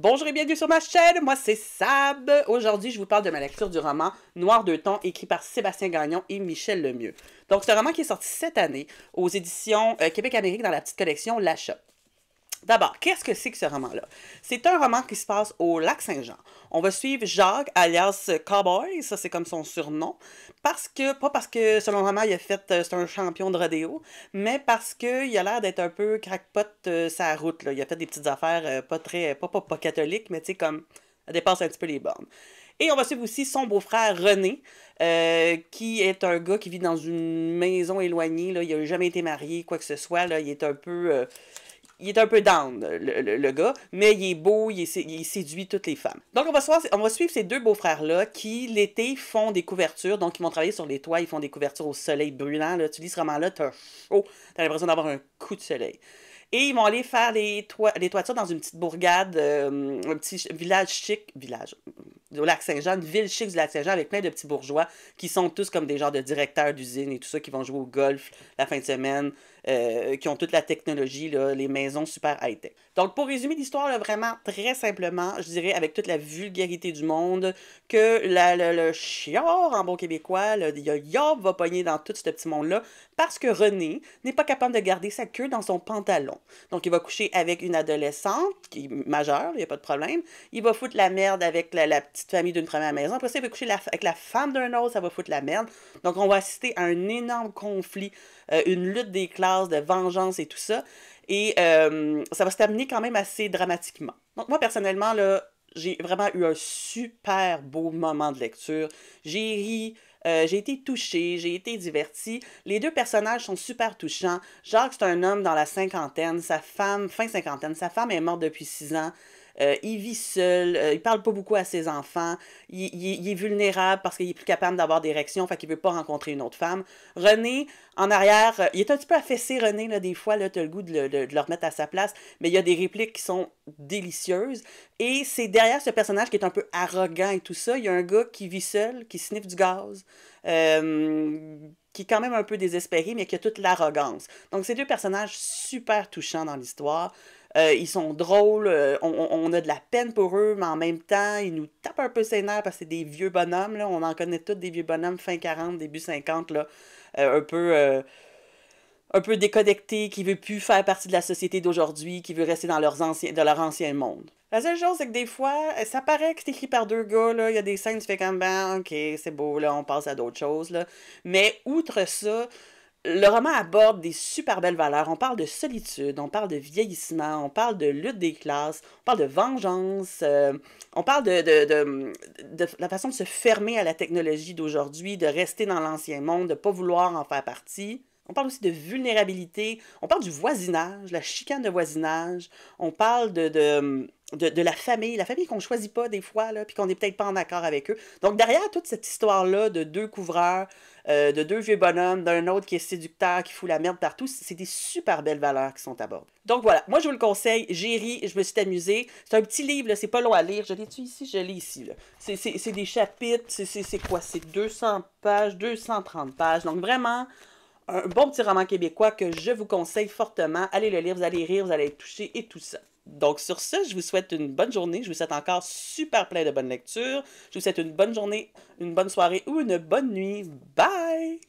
Bonjour et bienvenue sur ma chaîne, moi c'est Sab. Aujourd'hui, je vous parle de ma lecture du roman Noir de temps écrit par Sébastien Gagnon et Michel Lemieux. Donc, c'est un roman qui est sorti cette année aux éditions euh, Québec-Amérique dans la petite collection L'achat. D'abord, qu'est-ce que c'est que ce roman-là? C'est un roman qui se passe au lac Saint-Jean. On va suivre Jacques, alias Cowboy, ça c'est comme son surnom, parce que, pas parce que selon le roman il a fait, euh, c'est un champion de rodéo, mais parce qu'il a l'air d'être un peu crackpot euh, sa route, là. Il a fait des petites affaires euh, pas très, pas, pas, catholiques, mais tu sais, comme, elle dépasse un petit peu les bornes. Et on va suivre aussi son beau-frère René, qui est un gars qui vit dans une maison éloignée, là. Il n'a jamais été marié, quoi que ce soit, là. Il est un peu il est un peu down, le, gars, mais il est beau, il, séduit toutes les femmes. Donc, on va, on va suivre ces deux beaux-frères-là qui, l'été, font des couvertures. Donc, ils vont travailler sur les toits, ils font des couvertures au soleil brûlant. Là. Tu lis ce roman-là, t'as chaud, l'impression d'avoir un coup de soleil. Et ils vont aller faire les, toits, les toitures dans une petite bourgade, euh, un petit village chic, village, au lac Saint-Jean, une ville chic du lac Saint-Jean avec plein de petits bourgeois qui sont tous comme des genres de directeurs d'usines et tout ça, qui vont jouer au golf la fin de semaine, euh, qui ont toute la technologie, là, les maisons super high-tech. Donc, pour résumer l'histoire, vraiment très simplement, je dirais avec toute la vulgarité du monde, que le, le en bon québécois, le yob va pogner dans tout ce petit monde-là parce que René n'est pas capable de garder sa queue dans son pantalon. Donc, il va coucher avec une adolescente qui est majeure, il n'y a pas de problème. Il va foutre la merde avec la, la petite famille d'une première maison. Après ça, il va coucher la, avec la femme d'un autre, ça va foutre la merde. Donc, on va assister à un énorme conflit, euh, une lutte des classes, de vengeance et tout ça. Et euh, ça va se terminer quand même assez dramatiquement. Donc, moi, personnellement, là, j'ai vraiment eu un super beau moment de lecture. J'ai ri, euh, j'ai été touchée, j'ai été divertie. Les deux personnages sont super touchants. Jacques, c'est un homme dans la cinquantaine, sa femme, fin cinquantaine, sa femme est morte depuis six ans. Euh, il vit seul, euh, il parle pas beaucoup à ses enfants, il, est vulnérable parce qu'il est plus capable d'avoir des réactions, fait qu'il veut pas rencontrer une autre femme. René, en arrière, euh, il est un petit peu affaissé, René, là, des fois, là, t'as le goût de le, de, de le, remettre à sa place, mais il y a des répliques qui sont délicieuses. Et c'est derrière ce personnage qui est un peu arrogant et tout ça, il y a un gars qui vit seul, qui sniffe du gaz, qui est quand même un peu désespéré, mais qui a toute l'arrogance. Donc, c'est deux personnages super touchants dans l'histoire. Euh, ils sont drôles, euh, on, a de la peine pour eux, mais en même temps, ils nous tapent un peu ses nerfs parce que c'est des vieux bonhommes, là. on en connaît tous des vieux bonhommes fin 40, début 50, là, euh, un peu... un peu déconnectés, qui veut plus faire partie de la société d'aujourd'hui, qui veut rester dans, dans leur ancien monde. La seule chose, c'est que des fois, ça paraît que c'est écrit par deux gars, là. Il y a des scènes, tu fais comme, ben, ok, c'est beau, là, on passe à d'autres choses, là. Mais outre ça, le roman aborde des super belles valeurs. On parle de solitude, on parle de vieillissement, on parle de lutte des classes, on parle de vengeance, euh, on parle de, de, la façon de se fermer à la technologie d'aujourd'hui, de rester dans l'ancien monde, de ne pas vouloir en faire partie. On parle aussi de vulnérabilité, on parle du voisinage, la chicane de voisinage, on parle de, de, la famille, la famille qu'on choisit pas des fois, là, puis qu'on n'est peut-être pas en accord avec eux. Donc derrière toute cette histoire-là de deux couvreurs, euh, de deux vieux bonhommes, d'un autre qui est séducteur, qui fout la merde partout, c'est des super belles valeurs qui sont à bord. Donc voilà, moi je vous le conseille, j'ai ri, je me suis amusée. C'est un petit livre, c'est pas long à lire. Je l'ai-tu ici? Je l'ai ici. C'est des chapitres, c'est quoi? C'est 200 pages, 230 pages. Donc vraiment un bon petit roman québécois que je vous conseille fortement. Allez le lire, vous allez rire, vous allez être touché et tout ça. Donc sur ce, je vous souhaite une bonne journée. Je vous souhaite encore super plein de bonnes lectures. Je vous souhaite une bonne journée, une bonne soirée ou une bonne nuit. Bye!